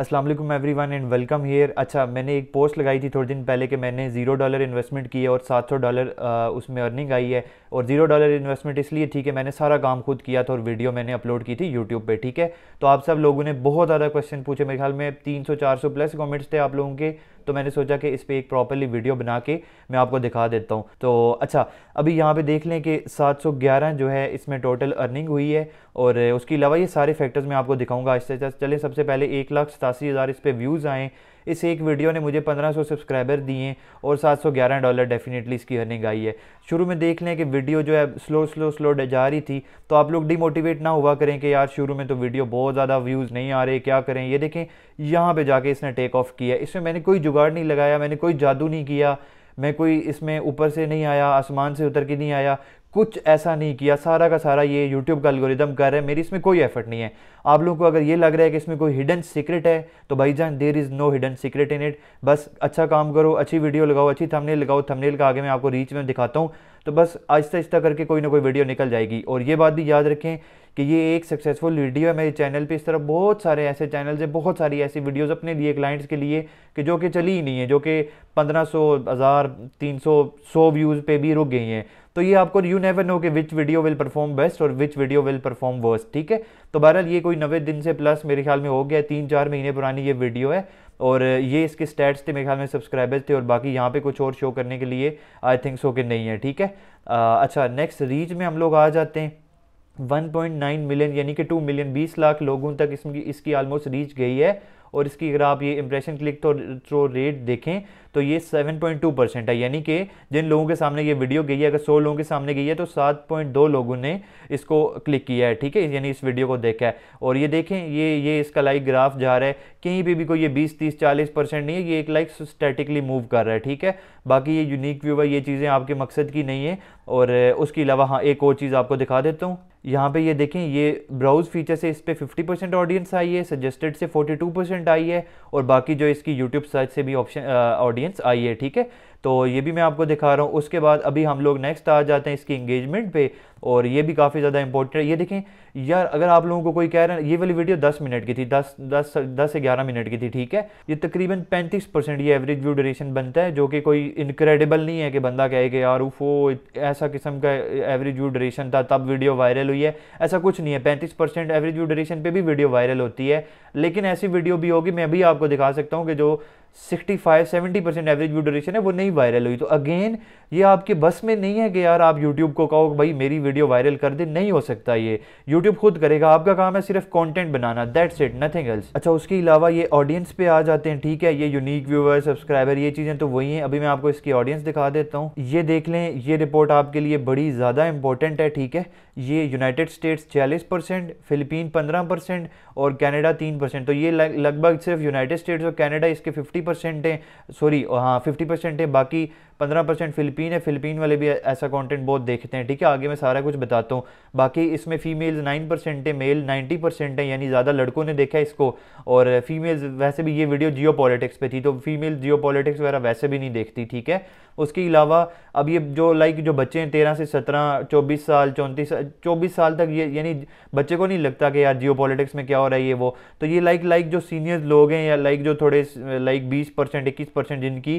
अस्सलाम वालेकुम everyone and welcome here अच्छा मैंने एक पोस्ट लगाई थी थोड़े दिन पहले कि मैंने ज़ीरो डॉलर इन्वेस्टमेंट की है और 700 डॉलर उसमें अर्निंग आई है और ज़ीरो डॉलर इन्वेस्टमेंट इसलिए थी कि मैंने सारा काम खुद किया था और वीडियो मैंने अपलोड की थी यूट्यूब पे ठीक है तो आप सब लोगों ने बहुत ज़्यादा क्वेश्चन पूछे मेरे ख्याल में तीन सौ प्लस कॉमेंट्स थे आप लोगों के तो मैंने सोचा कि इस पर एक प्रॉपरली वीडियो बना के मैं आपको दिखा देता हूँ तो अच्छा अभी यहाँ पे देख लें कि 711 जो है इसमें टोटल अर्निंग हुई है और उसके अलावा ये सारे फैक्टर्स मैं आपको दिखाऊंगा आहिस्ते आहिस्ते अच्छा चले सबसे पहले एक लाख सतासी हज़ार इस पर व्यूज़ आएँ इस एक वीडियो ने मुझे 1500 सब्सक्राइबर दिए और 711 डॉलर डेफिनेटली इसकी अर्निंग आई है शुरू में देख लें कि वीडियो जो है स्लो स्लो स्लो जा रही थी तो आप लोग डिमोटिवेट ना हुआ करें कि यार शुरू में तो वीडियो बहुत ज़्यादा व्यूज़ नहीं आ रहे क्या करें ये देखें यहाँ पर जाके इसने टेक ऑफ किया इसमें मैंने कोई जुगाड़ जुगाड़ नहीं लगाया मैंने कोई जादू नहीं किया मैं कोई इसमें ऊपर से नहीं आया आसमान से उतर के नहीं आया कुछ ऐसा नहीं किया सारा का सारा ये यूट्यूब का अलगोरिदम कर रहा है मेरी इसमें कोई एफर्ट नहीं है आप लोगों को अगर ये लग रहा है कि इसमें कोई हिडन सीक्रेट है तो जान there is no hidden secret in it बस अच्छा काम करो अच्छी वीडियो लगाओ अच्छी थंबनेल लगाओ थंबनेल का आगे मैं आपको रीच में दिखाता हूँ तो बस आहिस्ता आहिस्ता करके कोई ना कोई वीडियो निकल जाएगी और ये बात भी याद रखें कि ये एक सक्सेसफुल वीडियो है मेरे चैनल पे इस तरह बहुत सारे ऐसे चैनल्स हैं बहुत सारी ऐसी वीडियोस अपने लिए क्लाइंट्स के लिए कि जो कि चली ही नहीं है जो कि 1500 हज़ार 300 सौ व्यूज़ पे भी रुक गई हैं तो ये आपको यू नेवर नो कि which video will perform best और which video will perform worst ठीक है तो बहरहाल ये कोई नवे दिन से प्लस मेरे ख्याल में हो गया तीन चार महीने पुरानी ये वीडियो है और ये इसके स्टैट्स थे मेरे ख्याल में सब्सक्राइबर्स थे और बाकी यहाँ पे कुछ और शो करने के लिए आई थिंक सो कि नहीं है ठीक है आ, अच्छा नेक्स्ट रीच में हम लोग आ जाते हैं 1.9 मिलियन यानी कि 2 मिलियन 20 लाख लोगों तक इसकी इसकी ऑलमोस्ट रीच गई है और इसकी अगर आप ये इंप्रेशन क्लिक तो थ्रो रेट देखें तो ये 7.2 परसेंट है यानी कि जिन लोगों के सामने ये वीडियो गई है अगर 100 लोगों के सामने गई है तो 7.2 लोगों ने इसको क्लिक किया है ठीक है यानी इस वीडियो को देखा है और ये देखें ये ये इसका लाइक ग्राफ जा रहा है कहीं पर भी कोई ये 20 30 40 परसेंट नहीं है ये एक लाइक स्टैटिकली मूव कर रहा है ठीक है बाकी ये यूनिक व्यू है ये चीज़ें आपके मकसद की नहीं है और उसके अलावा हाँ एक और चीज़ आपको दिखा देता हूँ यहाँ पे ये देखें ये ब्राउज़ फीचर से इस पर फिफ्टी परसेंट ऑडियंस आई है सजेस्टेड से फोर्टी टू परसेंट आई है और बाकी जो इसकी यूट्यूब सर्च से भी ऑप्शन ऑडियंस रेंज आई है ठीक है तो ये भी मैं आपको दिखा रहा हूँ उसके बाद अभी हम लोग नेक्स्ट आ जाते हैं इसकी इंगेजमेंट पे और ये भी काफ़ी ज़्यादा इंपॉर्टेंट है ये देखें यार अगर आप लोगों को कोई कह रहा है ये वाली वीडियो 10 मिनट की थी 10 10 10 से 11 मिनट की थी ठीक है ये तकरीबन 35 परसेंट ये एवरेज व्यू ड्यूरेशन बनता है जो कि कोई इनक्रेडिबल नहीं है कि बंदा कहे कि यार उफो ऐसा किस्म का एवरेज व्यू ड्यूरेशन था तब वीडियो वायरल हुई है ऐसा कुछ नहीं है पैंतीस एवरेज व्यू ड्यूरेशन पर भी वीडियो वायरल होती है लेकिन ऐसी वीडियो भी होगी मैं भी आपको दिखा सकता हूँ कि जो sixty five seventy percent average view duration है वो नहीं वायरल हुई तो अगेन ये आपके बस में नहीं है कि यार आप यूट्यूब को कहो भाई मेरी वीडियो वायरल कर दे नहीं हो सकता ये यूट्यूब खुद करेगा आपका काम है सिर्फ कंटेंट बनाना दैट्स इट नथिंग एल्स अच्छा उसके अलावा ये ऑडियंस पे आ जाते हैं ठीक है ये यूनिक व्यूअर सब्सक्राइबर ये चीज़ें तो वही हैं अभी मैं आपको इसकी ऑडियंस दिखा देता हूँ ये देख लें ये रिपोर्ट आपके लिए बड़ी ज़्यादा इंपॉर्टेंट है ठीक है ये यूनाइटेड स्टेट्स छियालीस परसेंट फिलिपीन पंद्रह परसेंट और कनाडा तीन परसेंट तो ये लगभग सिर्फ यूनाइटेड स्टेट्स और कनाडा इसके फिफ्टी परसेंट हैं सॉरी हाँ फिफ्टी परसेंट है बाकी पंद्रह परसेंट फिलिपीन है फिलिपीन वाले भी ऐसा कंटेंट बहुत देखते हैं ठीक है आगे मैं सारा कुछ बताता हूँ बाकी इसमें फीमेल्स नाइन परसेंट है मेल नाइन्टी परसेंट है यानी ज़्यादा लड़कों ने देखा इसको और फीमेल्स वैसे भी ये वीडियो जियो पॉलिटिक्स पे थी तो फीमेल जियो पॉलिटिक्स वगैरह वैसे भी नहीं देखती ठीक है उसके अलावा अब ये जो लाइक जो बच्चे हैं तेरह से सत्रह चौबीस साल चौंतीस चौबीस साल तक ये यानी बच्चे को नहीं लगता कि यार जियो पॉलिटिक्स में क्या हो रहा है ये वो तो ये लाइक लाइक जो सीनियर लोग हैं या लाइक जो थोड़े लाइक बीस परसेंट इक्कीस परसेंट जिनकी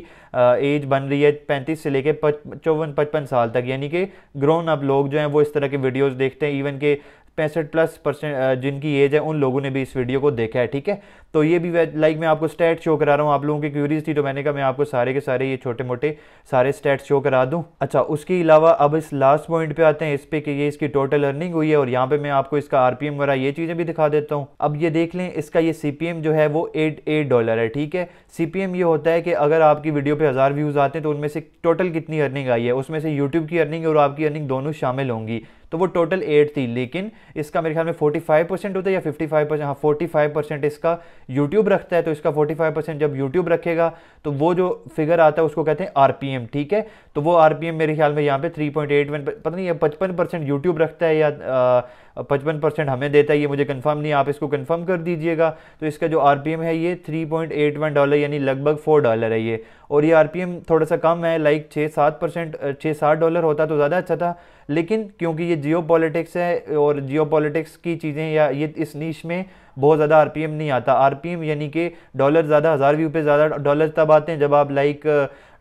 एज बन रही है पैंतीस से लेकर चौवन पचपन साल तक यानी कि ग्रोन अप लोग जो हैं वो इस तरह के वीडियोज़ देखते हैं इवन के पैंसठ प्लस परसेंट जिनकी एज है उन लोगों ने भी इस वीडियो को देखा है ठीक है तो ये भी लाइक मैं आपको स्टैट शो करा रहा हूँ आप लोगों की क्यूरीज थी तो मैंने कहा मैं आपको सारे के सारे ये छोटे मोटे सारे स्टैट शो करा दूँ अच्छा उसके अलावा अब इस लास्ट पॉइंट पे आते हैं इस पे कि ये इसकी टोटल अर्निंग हुई है और यहाँ पे मैं आपको इसका आरपीएम वगैरह ये चीज़ें भी दिखा देता हूँ अब ये देख लें इसका ये सीपीएम जो है वो एट एट डॉलर है ठीक है सीपीएम ये होता है कि अगर आपकी वीडियो पर हज़ार व्यूज़ आते हैं तो उनमें से टोटल कितनी अर्निंग आई है उसमें से यूट्यूब की अर्निंग और आपकी अर्निंग दोनों शामिल होंगी तो वो टोटल एट थी लेकिन इसका मेरे ख्याल में फोर्टी फाइव परसेंट होता है या फिफ्टी फाइव परसेंट हाँ फोर्टी फाइव परसेंट इसका यूट्यूब रखता है तो इसका फोर्टी फाइव परसेंट जब यूट्यूब रखेगा तो वो जो फिगर आता है उसको कहते हैं आरपीएम ठीक है तो वो आरपीएम मेरे ख्याल में यहाँ पे थ्री पॉइंट एट वन पता नहीं पचपन परसेंट यूट्यूब रखता है या आ, पचपन परसेंट हमें देता है ये मुझे कंफर्म नहीं आप इसको कंफर्म कर दीजिएगा तो इसका जो आर है ये थ्री डॉलर यानी लगभग फोर डॉलर है ये और ये आर थोड़ा सा कम है लाइक छः सात परसेंट छः सात डॉलर होता तो ज़्यादा अच्छा था लेकिन क्योंकि ये जियो है और जियो की चीज़ें या ये इस नीच में बहुत ज़्यादा आर नहीं आता आर यानी कि डॉलर ज़्यादा हज़ार व्यू पे ज़्यादा डॉलर तब आते हैं जब आप लाइक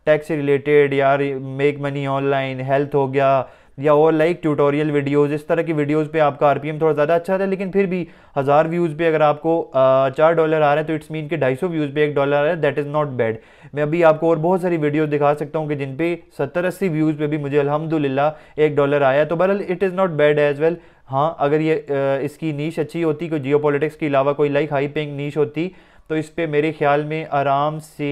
टैक्स रिलेटेड यार मेक मनी ऑनलाइन हेल्थ हो गया या और लाइक ट्यूटोरियल वीडियोस इस तरह की वीडियोस पे आपका आरपीएम थोड़ा ज़्यादा अच्छा था लेकिन फिर भी हज़ार व्यूज़ पे अगर आपको चार डॉलर तो आ रहा है तो इट्स मीन कि ढाई सौ व्यूज़ पे एक डॉलर आ रहा है दैट इज़ नॉट बैड मैं अभी आपको और बहुत सारी वीडियोज़ दिखा सकता हूँ कि जिन पे सत्तर अस्सी व्यूज़ पे भी मुझे अलहमदिल्ला एक डॉलर आया तो बहरल it is not bad as well हाँ अगर ये इसकी नीच अच्छी होती कोई जियो के अलावा कोई लाइक हाई पेंग नीच होती तो इस पर मेरे ख्याल में आराम से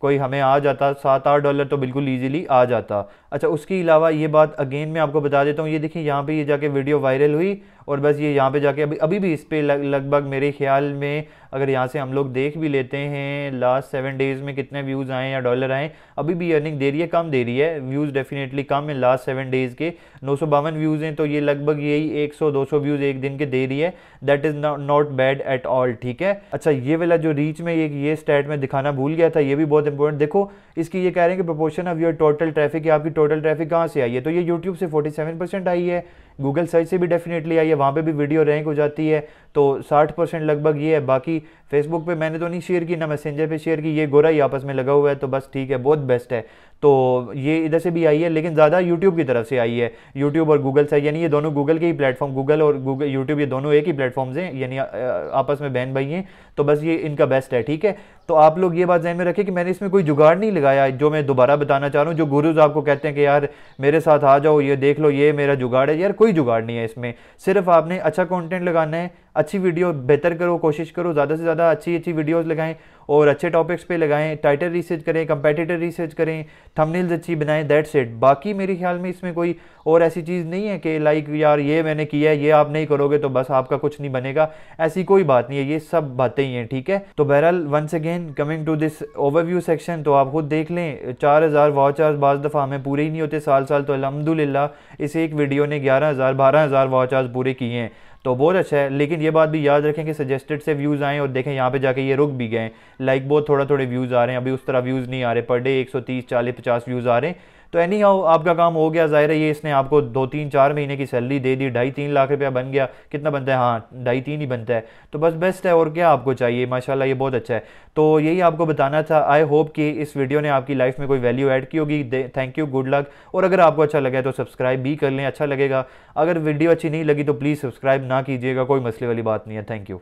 कोई हमें आ जाता सात आठ डॉलर तो बिल्कुल ईजिली आ जाता अच्छा उसके अलावा ये बात अगेन मैं आपको बता देता हूँ ये देखिए यहाँ पे ये जाके वीडियो वायरल हुई और बस ये यहाँ पे जाके अभी अभी भी इस पर लगभग लग मेरे ख्याल में अगर यहाँ से हम लोग देख भी लेते हैं लास्ट सेवन डेज़ में कितने व्यूज़ आए या डॉलर आए अभी भी अर्निंग दे रही है कम दे रही है व्यूज़ डेफिनेटली कम है लास्ट सेवन डेज़ के नौ व्यूज़ हैं तो ये लगभग यही एक सौ व्यूज़ एक दिन के दे रही है that is not bad at all ठीक है अच्छा ये वाला जो रीच में एक ये स्टेट में दिखाना भूल गया था ये भी बहुत इंपॉर्टेंट देखो इसकी ये कह रहे हैं कि proportion of your total traffic आपकी टोटल ट्रैफिक कहाँ से आई है तो ये यूट्यूब से 47 परसेंट आई है गूगल सर्च से भी डेफिनेटली आई है वहाँ पे भी वीडियो रैंक हो जाती है तो 60 परसेंट लगभग ये है बाकी फेसबुक पे मैंने तो नहीं शेयर की ना मैसेंजर पे शेयर की ये गोरा ही आपस में लगा हुआ है तो बस ठीक है बहुत बेस्ट है तो ये इधर से भी आई है लेकिन ज़्यादा यूट्यूब की तरफ से आई है यूट्यूब और गूगल से यानी ये दोनों गूगल के ही प्लेटफॉर्म गूगल और गूगल यूट्यूब ये दोनों एक ही प्लेटफॉर्म्स हैं यानी आपस में बहन भाई हैं तो बस ये इनका बेस्ट है ठीक है तो आप लोग ये बात जहन में रखें कि मैंने इसमें कोई जुगाड़ नहीं लगाया जो मैं दोबारा बताना चाह रहा हूँ जो गुरुज आपको कहते हैं कि यार मेरे साथ आ जाओ ये देख लो ये मेरा जुगाड़ है यार कोई जुगाड़ नहीं है इसमें सिर्फ आपने अच्छा कॉन्टेंट लगाना है अच्छी वीडियो बेहतर करो कोशिश करो ज़्यादा से ज़्यादा अच्छी अच्छी वीडियोज़ लगाएँ और अच्छे टॉपिक्स पे लगाएं टाइटल रिसर्च करें कंपेटिटर रिसर्च करें थंबनेल्स अच्छी बनाएं दैट्स इट बाकी मेरे ख्याल में इसमें कोई और ऐसी चीज़ नहीं है कि लाइक यार ये मैंने किया है ये आप नहीं करोगे तो बस आपका कुछ नहीं बनेगा ऐसी कोई बात नहीं है ये सब बातें ही हैं ठीक है तो बहरहाल once again coming to this overview section तो आप खुद देख लें चार हज़ार वाचर्स बाज़ दफ़ा हमें पूरे ही नहीं होते साल साल तो अलहमदिल्ला इस एक वीडियो ने ग्यारह हज़ार बारह हज़ार वाचर्स पूरे किए हैं तो बहुत अच्छा है लेकिन ये बात भी याद रखें कि सजेस्टेड से व्यूज़ आएँ और देखें यहाँ पे जाके ये रुक भी गए लाइक बहुत थोड़ा थोड़े व्यूज़ आ रहे हैं अभी उस तरह व्यूज़ नहीं आ रहे पर डे 130 40 50 व्यूज़ आ रहे हैं तो एनी हाउ आपका काम हो गया ज़ाहिर है ये इसने आपको दो तीन चार महीने की सैलरी दे दी ढाई तीन लाख रुपया बन गया कितना बनता है हाँ ढाई तीन ही बनता है तो बस बेस्ट है और क्या आपको चाहिए माशाल्लाह ये बहुत अच्छा है तो यही आपको बताना था आई होप कि इस वीडियो ने आपकी लाइफ में कोई वैल्यू ऐड की होगी थैंक यू गुड लक और अगर आपको अच्छा लगे तो सब्सक्राइब भी कर लें अच्छा लगेगा अगर वीडियो अच्छी नहीं लगी तो प्लीज़ सब्सक्राइब ना कीजिएगा कोई मसले वाली बात नहीं है थैंक यू